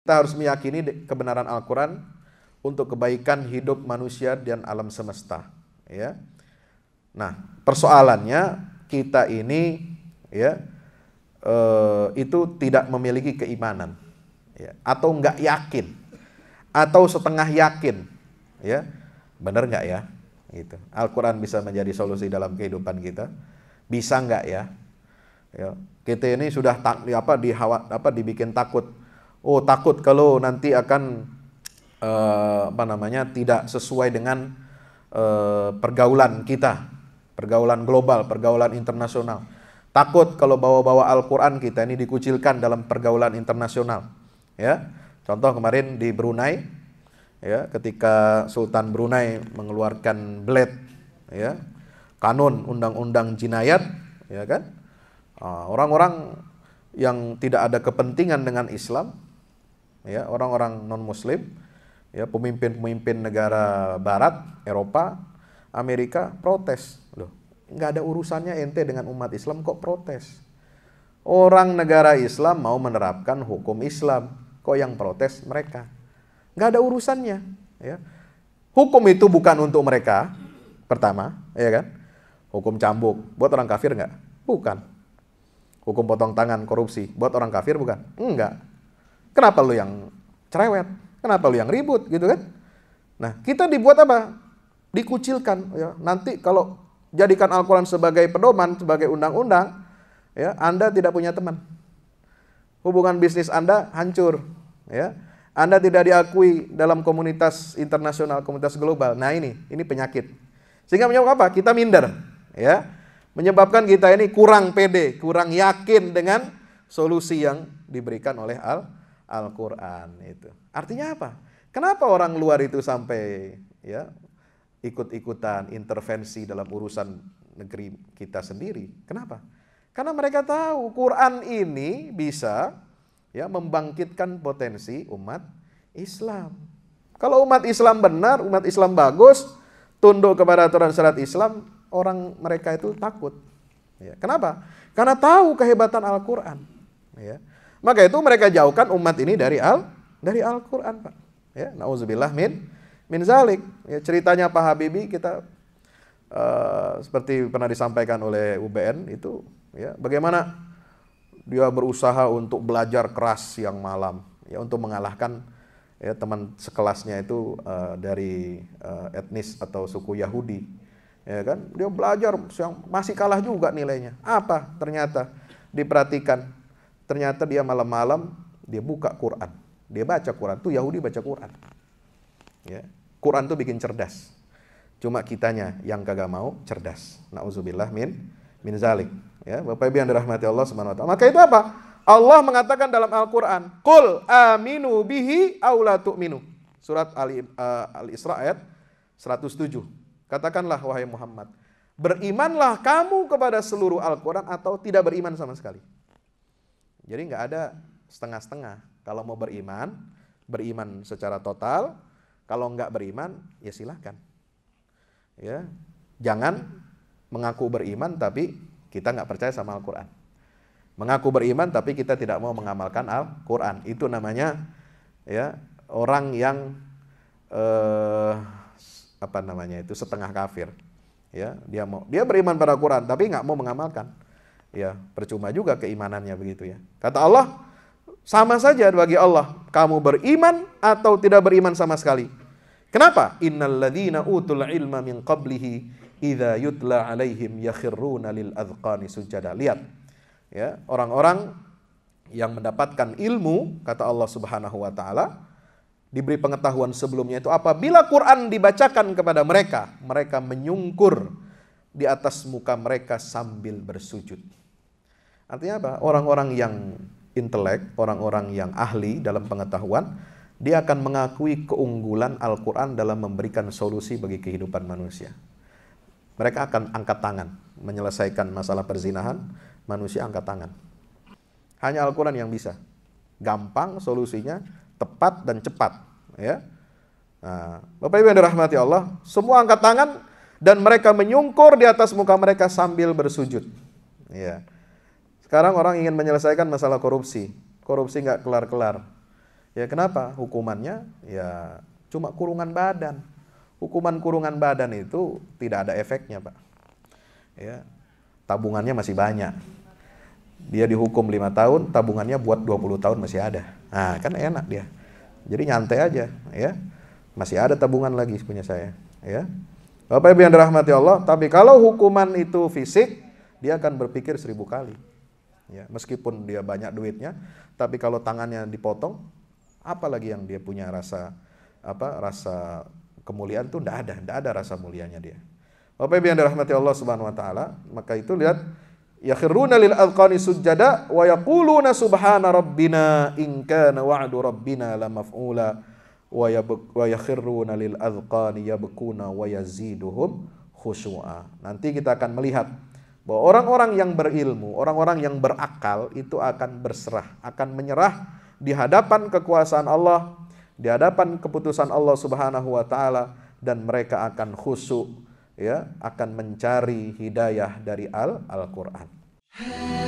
Kita harus meyakini kebenaran Al-Quran untuk kebaikan hidup manusia dan alam semesta. Ya. Nah, persoalannya kita ini ya eh, itu tidak memiliki keimanan, ya, atau nggak yakin, atau setengah yakin, ya, benar nggak ya? Gitu. Al-Quran bisa menjadi solusi dalam kehidupan kita, bisa nggak ya? ya? Kita ini sudah tak, apa, di, apa dibikin takut oh takut kalau nanti akan uh, apa namanya tidak sesuai dengan uh, pergaulan kita, pergaulan global, pergaulan internasional. Takut kalau bawa-bawa Al-Qur'an kita ini dikucilkan dalam pergaulan internasional. Ya. Contoh kemarin di Brunei ya, ketika Sultan Brunei mengeluarkan blade, ya, kanun undang-undang jinayat ya kan. Ah, orang-orang yang tidak ada kepentingan dengan Islam ya orang-orang non muslim ya pemimpin-pemimpin negara barat Eropa Amerika protes loh nggak ada urusannya ente dengan umat Islam kok protes orang negara Islam mau menerapkan hukum Islam kok yang protes mereka nggak ada urusannya ya hukum itu bukan untuk mereka pertama ya kan hukum cambuk buat orang kafir nggak bukan hukum potong tangan korupsi buat orang kafir bukan enggak Kenapa lu yang cerewet? Kenapa lu yang ribut gitu kan? Nah, kita dibuat apa? Dikucilkan ya. Nanti kalau jadikan Al-Qur'an sebagai pedoman, sebagai undang-undang, ya, Anda tidak punya teman. Hubungan bisnis Anda hancur, ya. Anda tidak diakui dalam komunitas internasional, komunitas global. Nah, ini ini penyakit. Sehingga menyebabkan apa? Kita minder, ya. Menyebabkan kita ini kurang pede, kurang yakin dengan solusi yang diberikan oleh Al-Qur'an. Al-Qur'an itu. Artinya apa? Kenapa orang luar itu sampai ya ikut-ikutan intervensi dalam urusan negeri kita sendiri? Kenapa? Karena mereka tahu Quran ini bisa ya membangkitkan potensi umat Islam. Kalau umat Islam benar, umat Islam bagus, tunduk kepada aturan syariat Islam, orang mereka itu takut. Ya. Kenapa? Karena tahu kehebatan Al-Quran. Ya. Maka itu mereka jauhkan umat ini dari al dari Al-Qur'an, Pak. Ya, nauzubillah min min zalik. Ya, ceritanya Pak Habibi kita uh, seperti pernah disampaikan oleh UBN itu ya, bagaimana dia berusaha untuk belajar keras siang malam ya untuk mengalahkan ya teman sekelasnya itu uh, dari uh, etnis atau suku Yahudi ya kan dia belajar masih kalah juga nilainya apa ternyata diperhatikan Ternyata dia malam-malam dia buka Quran, dia baca Quran. Tuh Yahudi baca Quran. Ya. Quran tuh bikin cerdas. Cuma kitanya yang kagak mau cerdas. Nauzubillah min min zalik. Ya, Bapak Ibu yang dirahmati Allah Subhanahu wa taala. Maka itu apa? Allah mengatakan dalam Al-Qur'an, "Qul aminu bihi aw la tu'minu." Surat Ali uh, Al-Isra ayat 107. Katakanlah wahai Muhammad, berimanlah kamu kepada seluruh Al-Qur'an atau tidak beriman sama sekali. Jadi nggak ada setengah-setengah. Kalau mau beriman, beriman secara total. Kalau nggak beriman, ya silahkan. Ya, jangan mengaku beriman tapi kita nggak percaya sama Al-Quran. Mengaku beriman tapi kita tidak mau mengamalkan Al-Quran. Itu namanya ya orang yang eh, apa namanya itu setengah kafir. Ya, dia mau dia beriman pada Al Quran tapi nggak mau mengamalkan ya percuma juga keimanannya begitu ya. Kata Allah, sama saja bagi Allah, kamu beriman atau tidak beriman sama sekali. Kenapa? Innalladzina utul ilma min qablihi idza yutla alaihim yakhiruna lil adqani sujada. Lihat. Ya, orang-orang yang mendapatkan ilmu kata Allah Subhanahu wa taala diberi pengetahuan sebelumnya itu apabila Quran dibacakan kepada mereka, mereka menyungkur di atas muka mereka sambil bersujud. Artinya apa? Orang-orang yang intelek, orang-orang yang ahli dalam pengetahuan, dia akan mengakui keunggulan Al-Quran dalam memberikan solusi bagi kehidupan manusia. Mereka akan angkat tangan, menyelesaikan masalah perzinahan, manusia angkat tangan. Hanya Al-Quran yang bisa. Gampang solusinya, tepat dan cepat. Ya. Nah, Bapak Ibu yang dirahmati Allah, semua angkat tangan, dan mereka menyungkur di atas muka mereka sambil bersujud. Ya. Sekarang orang ingin menyelesaikan masalah korupsi, korupsi nggak kelar-kelar. Ya kenapa? Hukumannya ya cuma kurungan badan. Hukuman kurungan badan itu tidak ada efeknya, Pak. Ya. Tabungannya masih banyak. Dia dihukum lima tahun, tabungannya buat 20 tahun masih ada. Nah, kan enak dia. Jadi nyantai aja, ya. Masih ada tabungan lagi punya saya, ya. Bapak Ibu yang dirahmati Allah, tapi kalau hukuman itu fisik, dia akan berpikir seribu kali. Ya, meskipun dia banyak duitnya, tapi kalau tangannya dipotong, apalagi yang dia punya rasa apa rasa kemuliaan tuh tidak ada, tidak ada rasa mulianya dia. Bapak Ibu yang dirahmati Allah Subhanahu wa taala, maka itu lihat khiruna lil alqani sujada wa yaquluna subhana rabbina in kana wa'du rabbina la maf'ula Nanti kita akan melihat bahwa orang-orang yang berilmu, orang-orang yang berakal itu akan berserah, akan menyerah di hadapan kekuasaan Allah, di hadapan keputusan Allah Subhanahu wa taala dan mereka akan khusyuk ya, akan mencari hidayah dari Al-Al-Qur'an. al quran al